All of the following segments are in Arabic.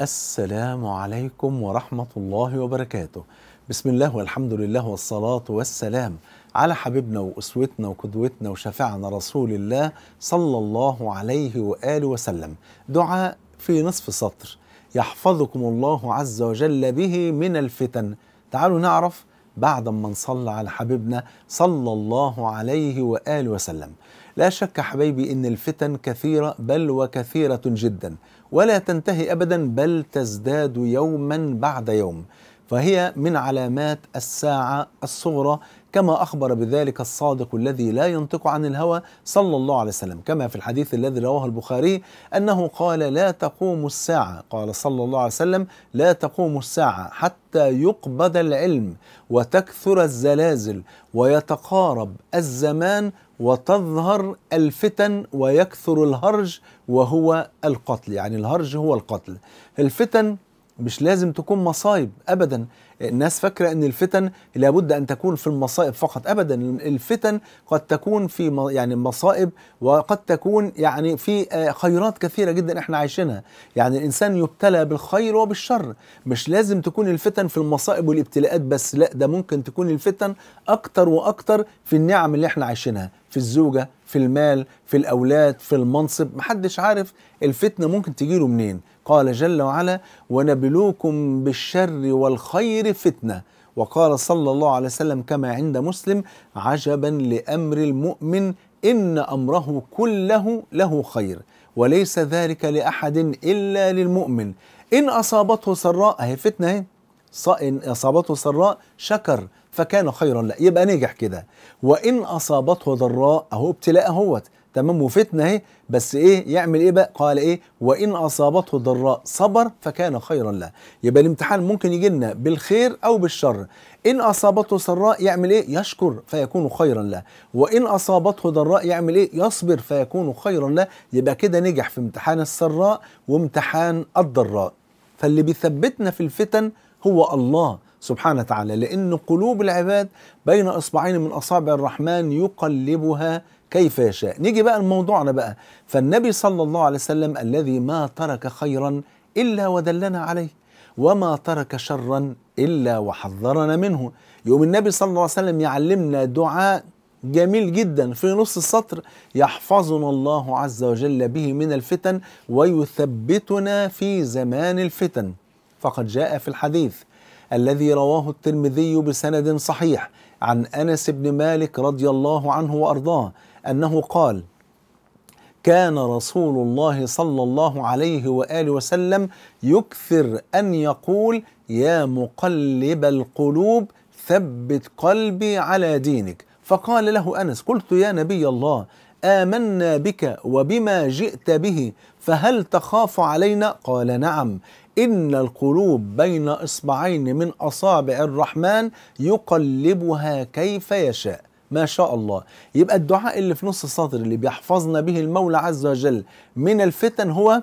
السلام عليكم ورحمة الله وبركاته بسم الله والحمد لله والصلاة والسلام على حبيبنا وأسوتنا وقدوتنا وشفعنا رسول الله صلى الله عليه وآله وسلم دعاء في نصف سطر يحفظكم الله عز وجل به من الفتن تعالوا نعرف بعد ما نصلى على حبيبنا صلى الله عليه وآله وسلم لا شك حبيبي ان الفتن كثيره بل وكثيره جدا ولا تنتهي ابدا بل تزداد يوما بعد يوم فهي من علامات الساعه الصغرى كما اخبر بذلك الصادق الذي لا ينطق عن الهوى صلى الله عليه وسلم كما في الحديث الذي رواه البخاري انه قال لا تقوم الساعه قال صلى الله عليه وسلم لا تقوم الساعه حتى يقبض العلم وتكثر الزلازل ويتقارب الزمان وتظهر الفتن ويكثر الهرج وهو القتل يعني الهرج هو القتل الفتن مش لازم تكون مصايب ابدا الناس فاكره ان الفتن لابد ان تكون في المصائب فقط ابدا الفتن قد تكون في يعني مصائب وقد تكون يعني في آه، خيرات كثيره جدا احنا عايشينها يعني الانسان يبتلى بالخير وبالشر مش لازم تكون الفتن في المصائب والابتلاءات بس لا ده ممكن تكون الفتن اكتر واكتر في النعم اللي احنا عايشينها في الزوجه في المال في الاولاد في المنصب محدش عارف الفتنه ممكن تجيله منين قال جل وعلا ونبلوكم بالشر والخير فتنه وقال صلى الله عليه وسلم كما عند مسلم عجبا لامر المؤمن ان امره كله له خير وليس ذلك لاحد الا للمؤمن ان اصابته سراء اهي فتنه اهي إن أصابته سراء شكر فكان خيرا له يبقى نجح كده وإن أصابته ضراء أهو ابتلاء أهوت تمام وفتنه اهي بس ايه يعمل ايه بقى قال ايه وان اصابته ضراء صبر فكان خيرا له يبقى الامتحان ممكن يجي لنا بالخير او بالشر ان اصابته سراء يعمل ايه يشكر فيكون خيرا له وان اصابته ضراء يعمل ايه يصبر فيكون خيرا له يبقى كده نجح في امتحان السراء وامتحان الضراء فاللي بيثبتنا في الفتن هو الله سبحانه وتعالى لأن قلوب العباد بين إصبعين من أصابع الرحمن يقلبها كيف يشاء نيجي بقى لموضوعنا بقى فالنبي صلى الله عليه وسلم الذي ما ترك خيرا إلا ودلنا عليه وما ترك شرا إلا وحذرنا منه يوم النبي صلى الله عليه وسلم يعلمنا دعاء جميل جدا في نص السطر يحفظنا الله عز وجل به من الفتن ويثبتنا في زمان الفتن فقد جاء في الحديث الذي رواه الترمذي بسند صحيح عن انس بن مالك رضي الله عنه وارضاه انه قال كان رسول الله صلى الله عليه واله وسلم يكثر ان يقول يا مقلب القلوب ثبت قلبي على دينك فقال له انس قلت يا نبي الله امنا بك وبما جئت به فهل تخاف علينا قال نعم إن القلوب بين إصبعين من أصابع الرحمن يقلبها كيف يشاء ما شاء الله يبقى الدعاء اللي في نص السطر اللي بيحفظنا به المولى عز وجل من الفتن هو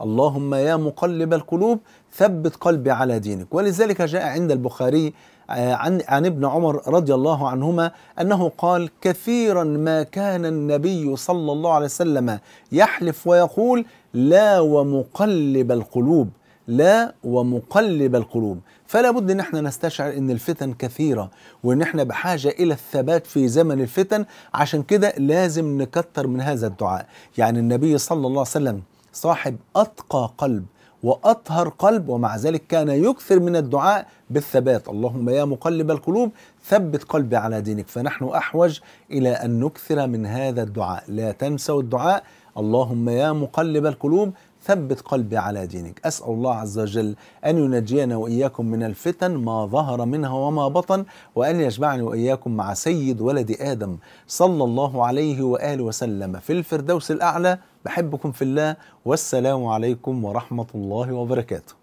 اللهم يا مقلب القلوب ثبت قلبي على دينك ولذلك جاء عند البخاري آه، عن, عن ابن عمر رضي الله عنهما أنه قال كثيرا ما كان النبي صلى الله عليه وسلم يحلف ويقول لا ومقلب القلوب لا ومقلب القلوب فلا بد ان احنا نستشعر ان الفتن كثيره وان احنا بحاجه الى الثبات في زمن الفتن عشان كده لازم نكثر من هذا الدعاء يعني النبي صلى الله عليه وسلم صاحب اتقى قلب واطهر قلب ومع ذلك كان يكثر من الدعاء بالثبات اللهم يا مقلب القلوب ثبت قلبي على دينك فنحن احوج الى ان نكثر من هذا الدعاء لا تنسوا الدعاء اللهم يا مقلب القلوب ثبت قلبي على دينك أسأل الله عز وجل أن ينجينا وإياكم من الفتن ما ظهر منها وما بطن وأن يجمعني وإياكم مع سيد ولد آدم صلى الله عليه وآله وسلم في الفردوس الأعلى بحبكم في الله والسلام عليكم ورحمة الله وبركاته